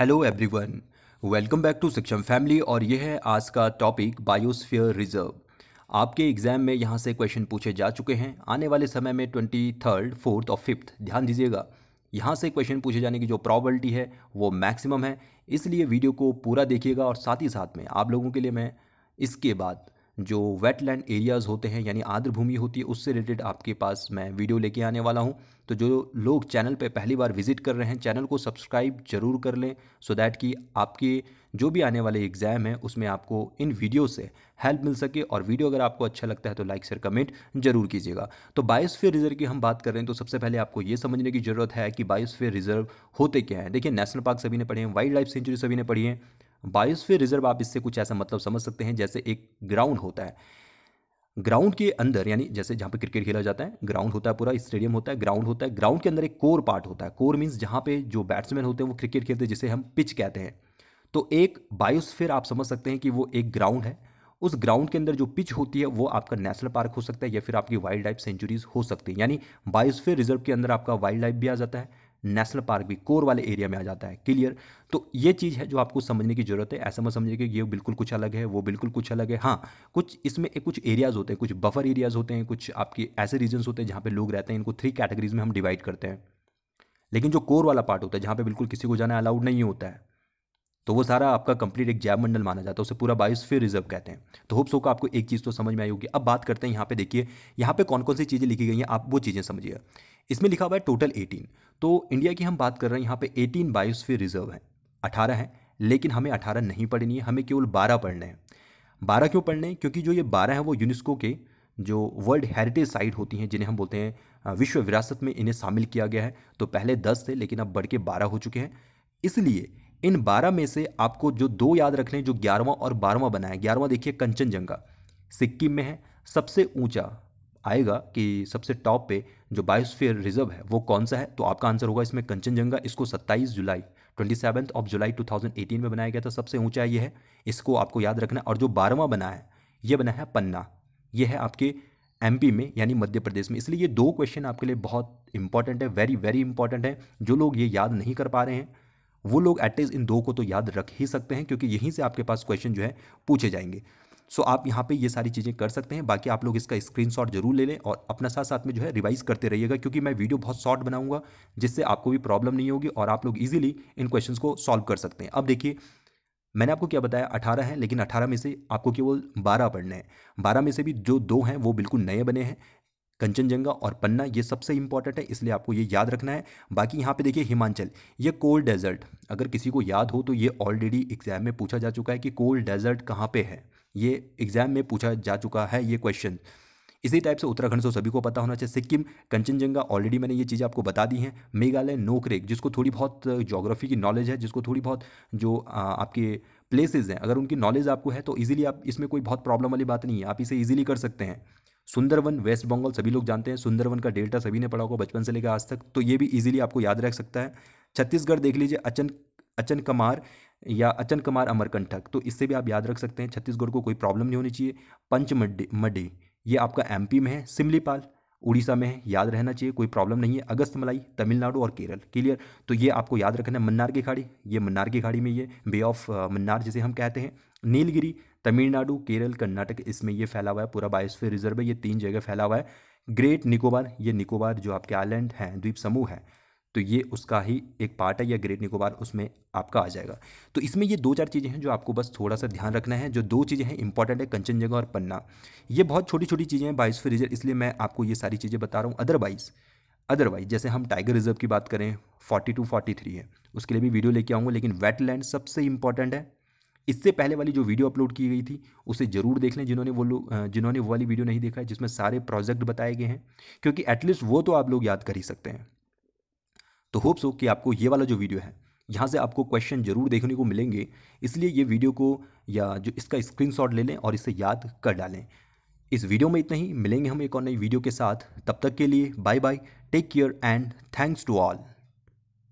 hello everyone welcome back to Saksham family और यह है आज का टॉपिक बायोस्फीयर रिजर्व आपके एग्जाम में यहाँ से क्वेश्चन पूछे जा चुके हैं आने वाले समय में ट्वेंटी थर्ड फोर्थ और फिफ्थ ध्यान दीजिएगा यहाँ से क्वेश्चन पूछे जाने की जो प्रॉबलिटी है वो मैक्सिमम है इसलिए वीडियो को पूरा देखिएगा और साथ ही साथ में आप लोगों के लिए मैं इसके बाद जो वेटलैंड एरियाज़ होते हैं यानी आर्द्र भूमि होती है उससे रिलेटेड आपके पास मैं वीडियो लेके आने वाला हूँ तो जो लोग चैनल पे पहली बार विजिट कर रहे हैं चैनल को सब्सक्राइब जरूर कर लें सो दैट कि आपके जो भी आने वाले एग्ज़ाम हैं उसमें आपको इन वीडियो से हेल्प मिल सके और वीडियो अगर आपको अच्छा लगता है तो लाइक शेयर कमेंट जरूर कीजिएगा तो बायोस्फीयर रिजर्व की हम बात कर रहे हैं तो सबसे पहले आपको ये समझने की ज़रूरत है कि बायोस्फीयर रिजर्व होते क्या हैं देखिए नेशनल पार्क सभी ने पढ़े हैं वाइल्ड लाइफ सेंचुरी सभी ने पढ़ी है बायोस्फीयर रिजर्व आप इससे कुछ ऐसा मतलब समझ सकते हैं जैसे एक ग्राउंड होता है ग्राउंड के अंदर यानी जैसे जहाँ पे क्रिकेट खेला जाता है ग्राउंड होता है पूरा स्टेडियम होता है ग्राउंड होता है ग्राउंड के अंदर एक कोर पार्ट होता है कोर मीन्स जहाँ पे जो बैट्समैन होते हैं वो क्रिकेट खेलते हैं जिसे हम पिच कहते हैं तो एक बायोस्फेयर आप समझ सकते हैं कि वो एक ग्राउंड है उस ग्राउंड के अंदर जो पिच होती है वो आपका नेशनल पार्क हो सकता है या फिर आपकी वाइल्ड लाइफ सेंचुरीज हो सकती है यानी बायोस्फेयर रिजर्व के अंदर आपका वाइल्ड लाइफ भी आ जाता है नेशनल पार्क भी कोर वाले एरिया में आ जाता है क्लियर तो ये चीज़ है जो आपको समझने की ज़रूरत है ऐसा मत समझिए कि ये बिल्कुल कुछ अलग है वो बिल्कुल कुछ अलग है हाँ कुछ इसमें कुछ एरियाज़ होते हैं कुछ बफर एरियाज़ होते हैं कुछ आपके ऐसे रीजन्स होते हैं जहाँ पर लोग रहते हैं इनको थ्री कैटेगरीज में हम डिवाइड करते हैं लेकिन जो कोर वाला पार्ट होता है जहाँ पर बिल्कुल किसी को जाना अलाउड नहीं होता है तो वो सारा आपका कंप्लीट एक जैव मंडल माना जाता है उसे पूरा बायोस्फीयर रिजर्व कहते हैं तो होप्स होगा आपको एक चीज़ तो समझ में आई होगी अब बात करते हैं यहाँ पे देखिए यहाँ पे कौन कौन सी चीज़ें लिखी गई हैं आप वो चीज़ें समझिए इसमें लिखा हुआ है टोटल एटीन तो इंडिया की हम बात कर रहे हैं यहाँ पे एटीन बायोस्फीयर रिजर्व हैं अठारह हैं लेकिन हमें अठारह नहीं पढ़नी है हमें केवल बारह पढ़ने हैं बारह क्यों पढ़ने हैं क्योंकि जो ये बारह हैं वो यूनेस्को के जो वर्ल्ड हेरिटेज साइट होती हैं जिन्हें हम बोलते हैं विश्व विरासत में इन्हें शामिल किया गया है तो पहले दस थे लेकिन अब बढ़ के बारह हो चुके हैं इसलिए इन बारह में से आपको जो दो याद रखने लें जो ग्यारहवां और बारहवां बनाए ग्यारहवां देखिए कंचनजंगा सिक्किम में है सबसे ऊंचा आएगा कि सबसे टॉप पे जो बायोस्फीयर रिजर्व है वो कौन सा है तो आपका आंसर होगा इसमें कंचनजंगा इसको 27 जुलाई ट्वेंटी सेवन्थ ऑफ जुलाई 2018 में बनाया गया था सबसे ऊंचा ये है इसको आपको याद रखना और जो बारहवां बना है ये बना है पन्ना ये है आपके एमपी में यानी मध्य प्रदेश में इसलिए ये दो क्वेश्चन आपके लिए बहुत इंपॉर्टेंट है वेरी वेरी इंपॉर्टेंट है जो लोग ये याद नहीं कर पा रहे हैं वो लोग एटलीस्ट इन दो को तो याद रख ही सकते हैं क्योंकि यहीं से आपके पास क्वेश्चन जो है पूछे जाएंगे सो आप यहाँ पे ये सारी चीज़ें कर सकते हैं बाकी आप लोग इसका स्क्रीनशॉट जरूर ले लें और अपना साथ साथ में जो है रिवाइज करते रहिएगा क्योंकि मैं वीडियो बहुत शॉर्ट बनाऊंगा जिससे आपको भी प्रॉब्लम नहीं होगी और आप लोग ईजिली इन क्वेश्चन को सॉल्व कर सकते हैं अब देखिए मैंने आपको क्या बताया अठारह है लेकिन अठारह में से आपको केवल बारह पढ़ने हैं बारह में से भी जो दो हैं वो बिल्कुल नए बने हैं कंचनजंगा और पन्ना ये सबसे इंपॉर्टेंट है इसलिए आपको ये याद रखना है बाकी यहाँ पे देखिए हिमाचल ये कोल्ड डेजर्ट अगर किसी को याद हो तो ये ऑलरेडी एग्जाम में पूछा जा चुका है कि कोल्ड डेजर्ट कहाँ पे है ये एग्जाम में पूछा जा चुका है ये क्वेश्चन इसी टाइप से उत्तराखंड से सभी को पता होना चाहिए सिक्किम कंचनजंगा ऑलरेडी मैंने ये चीज़ें आपको बता दी हैं मेघालय नोकरेक जिसको थोड़ी बहुत जोग्राफी uh, की नॉलेज है जिसको थोड़ी बहुत जो uh, आपके प्लेसेस हैं अगर उनकी नॉलेज आपको है तो ईजिली आप इसमें कोई बहुत प्रॉब्लम वाली बात नहीं है आप इसे ईजिली कर सकते हैं सुंदरवन वेस्ट बंगाल सभी लोग जानते हैं सुंदरवन का डेल्टा सभी ने पढ़ा होगा बचपन से लेकर आज तक तो ये भी ईजिली आपको याद रख सकता है छत्तीसगढ़ देख लीजिए अचन अचन कमार या अचन कुमार अमरकंठक तो इससे भी आप याद रख सकते हैं छत्तीसगढ़ को कोई प्रॉब्लम नहीं होनी चाहिए पंच मड्डे ये आपका एम में है सिमलीपाल उड़ीसा में है याद रहना चाहिए कोई प्रॉब्लम नहीं है अगस्त मलाई तमिलनाडु और केरल क्लियर तो ये आपको याद रखना है मन्नार की खाड़ी ये मन्नार की खाड़ी में ये बे ऑफ uh, मन्नार जिसे हम कहते हैं नीलगिरी तमिलनाडु केरल कर्नाटक इसमें ये फैला हुआ है पूरा बायोस्फीयर रिजर्व है ये तीन जगह फैला हुआ है ग्रेट निकोबार ये निकोबार जो आपके आइलैंड हैं द्वीप समूह है तो ये उसका ही एक पार्ट है या ग्रेट निकोबार उसमें आपका आ जाएगा तो इसमें ये दो चार चीज़ें हैं जो आपको बस थोड़ा सा ध्यान रखना है जो दो चीज़ें हैं इंपॉर्टेंट है कंचनजंगा और पन्ना ये बहुत छोटी छोटी चीज़ें हैं बायोस्फीयर रिजर्व इसलिए मैं आपको ये सारी चीज़ें बता रहा हूँ अदरवाइज़ अदरवाइज जैसे हम टाइगर रिजर्व की बात करें फोर्टी टू फोर्टी थ्री है उसके लिए भी वीडियो लेके आऊँगा लेकिन वेटलैंड सबसे इंपॉर्टेंट है इससे पहले वाली जो वीडियो अपलोड की गई थी उसे ज़रूर देख लें जिन्होंने वो लोग जिन्होंने वो वाली वीडियो नहीं देखा है जिसमें सारे प्रोजेक्ट बताए गए हैं क्योंकि एटलीस्ट वो तो आप लोग याद कर ही सकते हैं तो होप्स हो कि आपको ये वाला जो वीडियो है यहाँ से आपको क्वेश्चन जरूर देखने को मिलेंगे इसलिए ये वीडियो को या जो इसका स्क्रीनशॉट ले लें और इसे याद कर डालें इस वीडियो में इतना ही मिलेंगे हम एक और नई वीडियो के साथ तब तक के लिए bye bye take care and thanks to all